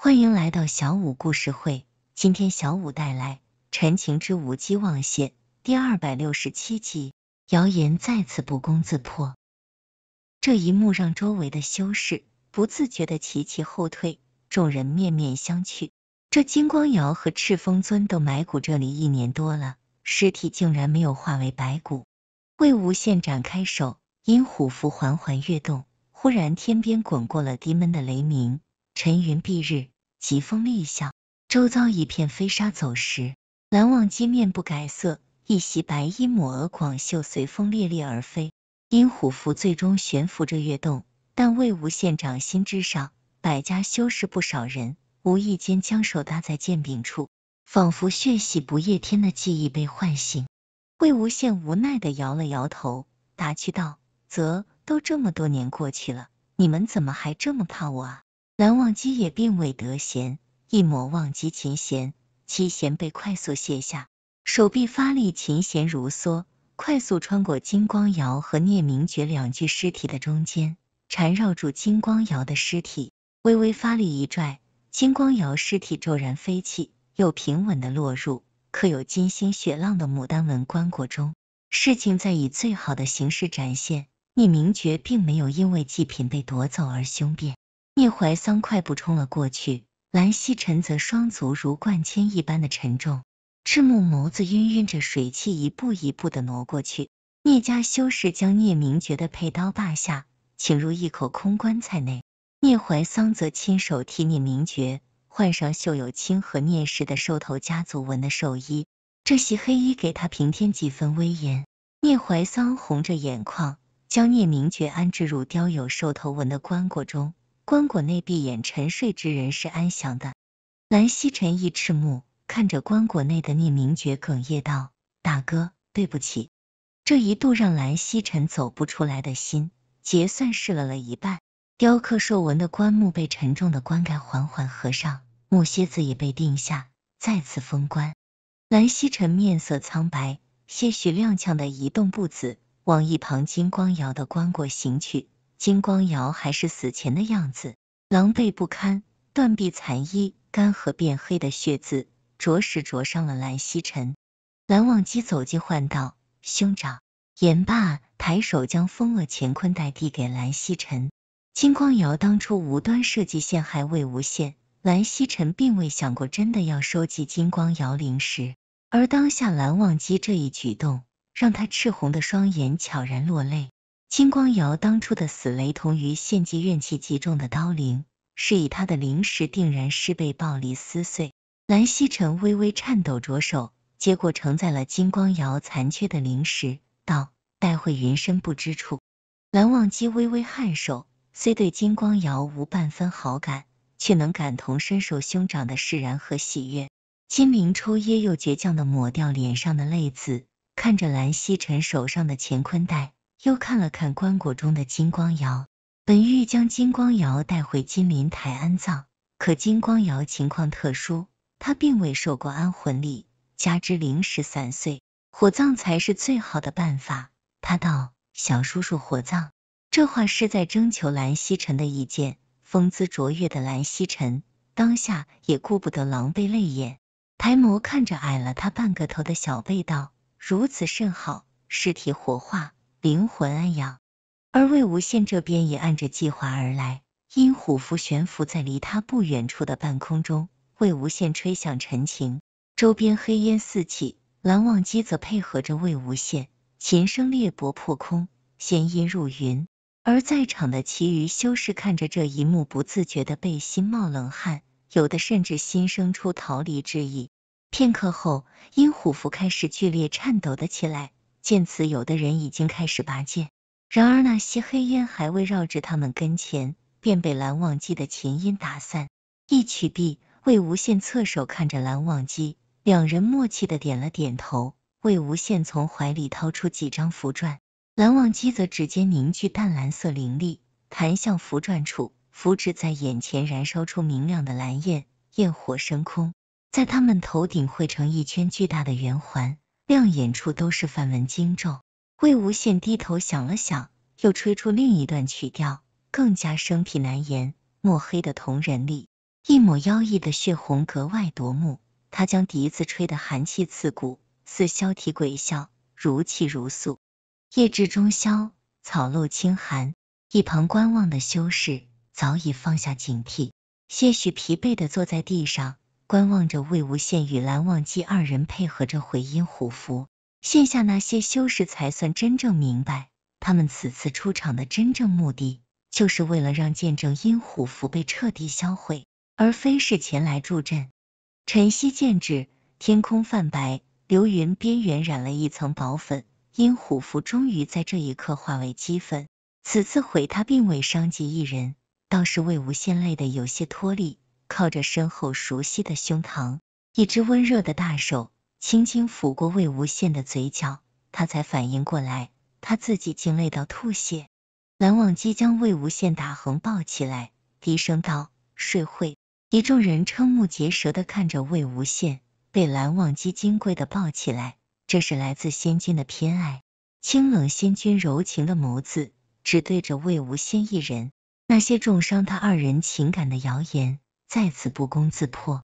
欢迎来到小五故事会。今天小五带来《陈情之无期忘羡第二百六十七集。谣言再次不攻自破，这一幕让周围的修士不自觉的齐齐后退，众人面面相觑。这金光瑶和赤峰尊都埋骨这里一年多了，尸体竟然没有化为白骨。魏无羡展开手，阴虎符缓缓跃动。忽然，天边滚过了低闷的雷鸣。沉云蔽日，疾风厉啸，周遭一片飞沙走石。蓝忘机面不改色，一袭白衣，抹额广袖随风猎猎而飞。因虎符最终悬浮着跃动，但魏无羡掌心之上，百家修士不少人无意间将手搭在剑柄处，仿佛血洗不夜天的记忆被唤醒。魏无羡无奈的摇了摇头，打趣道：“则都这么多年过去了，你们怎么还这么怕我啊？”蓝忘机也并未得闲，一抹忘机琴弦，七弦被快速卸下，手臂发力，琴弦如梭，快速穿过金光瑶和聂明觉两具尸体的中间，缠绕住金光瑶的尸体，微微发力一拽，金光瑶尸体骤然飞起，又平稳的落入刻有金星雪浪的牡丹纹棺椁中。事情在以最好的形式展现，聂明觉并没有因为祭品被夺走而凶变。聂怀桑快步冲了过去，兰曦晨则双足如灌铅一般的沉重，赤目眸子晕晕着水汽，一步一步的挪过去。聂家修士将聂明觉的佩刀拔下，请入一口空棺材内。聂怀桑则亲手替聂明觉换上绣有清河聂氏的兽头家族纹的寿衣，这袭黑衣给他平添几分威严。聂怀桑红着眼眶，将聂明觉安置入雕有兽头纹的棺椁中。棺椁内闭眼沉睡之人是安详的。兰曦晨一赤目看着棺椁内的聂明珏，哽咽道：“大哥，对不起。”这一度让兰曦晨走不出来的心结算是了了一半。雕刻兽纹的棺木被沉重的棺盖缓缓合上，木楔子也被钉下，再次封棺。兰曦晨面色苍白，些许踉跄的移动步子，往一旁金光瑶的棺椁行去。金光瑶还是死前的样子，狼狈不堪，断臂残衣，干涸变黑的血渍，着实灼伤了蓝曦臣。蓝忘机走进唤道，兄长。言罢，抬手将封恶乾坤带递给蓝曦臣。金光瑶当初无端设计陷害魏无羡，蓝曦臣并未想过真的要收集金光瑶灵石，而当下蓝忘机这一举动，让他赤红的双眼悄然落泪。金光瑶当初的死，雷同于献祭怨气极重的刀灵，是以他的灵石定然是被暴力撕碎。蓝曦臣微微颤抖着手，接过承载了金光瑶残缺的灵石，道：“待会云深不知处。”蓝忘机微微颔首，虽对金光瑶无半分好感，却能感同身受兄长的释然和喜悦。金明抽噎又倔强的抹掉脸上的泪渍，看着蓝曦臣手上的乾坤带。又看了看棺椁中的金光瑶，本欲将金光瑶带回金陵台安葬，可金光瑶情况特殊，他并未受过安魂礼，加之灵石散碎，火葬才是最好的办法。他道：“小叔叔，火葬。”这话是在征求蓝曦臣的意见。风姿卓越的蓝曦臣当下也顾不得狼狈泪眼，抬眸看着矮了他半个头的小辈道：“如此甚好，尸体火化。”灵魂安养，而魏无羡这边也按着计划而来，阴虎符悬浮在离他不远处的半空中。魏无羡吹响陈情，周边黑烟四起，蓝忘机则配合着魏无羡，琴声裂帛破空，弦音入云。而在场的其余修士看着这一幕，不自觉的背心冒冷汗，有的甚至心生出逃离之意。片刻后，阴虎符开始剧烈颤抖的起来。见此，有的人已经开始拔剑，然而那些黑烟还未绕至他们跟前，便被蓝忘机的琴音打散。一曲毕，魏无羡侧手看着蓝忘机，两人默契的点了点头。魏无羡从怀里掏出几张符篆，蓝忘机则指尖凝聚淡蓝色灵力，弹向符篆处，符纸在眼前燃烧出明亮的蓝焰，焰火升空，在他们头顶汇成一圈巨大的圆环。亮眼处都是梵文精咒。魏无羡低头想了想，又吹出另一段曲调，更加生僻难言。墨黑的瞳仁里，一抹妖异的血红格外夺目。他将笛子吹得寒气刺骨，似萧啼鬼啸，如泣如诉。夜至中宵，草露清寒。一旁观望的修士早已放下警惕，些许疲惫的坐在地上。观望着魏无羡与蓝忘机二人配合着毁阴虎符，线下那些修士才算真正明白，他们此次出场的真正目的，就是为了让见证阴虎符被彻底销毁，而非是前来助阵。晨曦渐至，天空泛白，流云边缘染了一层薄粉。阴虎符终于在这一刻化为齑粉。此次毁他并未伤及一人，倒是魏无羡累得有些脱力。靠着身后熟悉的胸膛，一只温热的大手轻轻抚过魏无羡的嘴角，他才反应过来，他自己竟累到吐血。蓝忘机将魏无羡打横抱起来，低声道：“睡会。”一众人瞠目结舌的看着魏无羡被蓝忘机金贵的抱起来，这是来自仙君的偏爱。清冷仙君柔情的眸子只对着魏无羡一人，那些重伤他二人情感的谣言。再次不攻自破。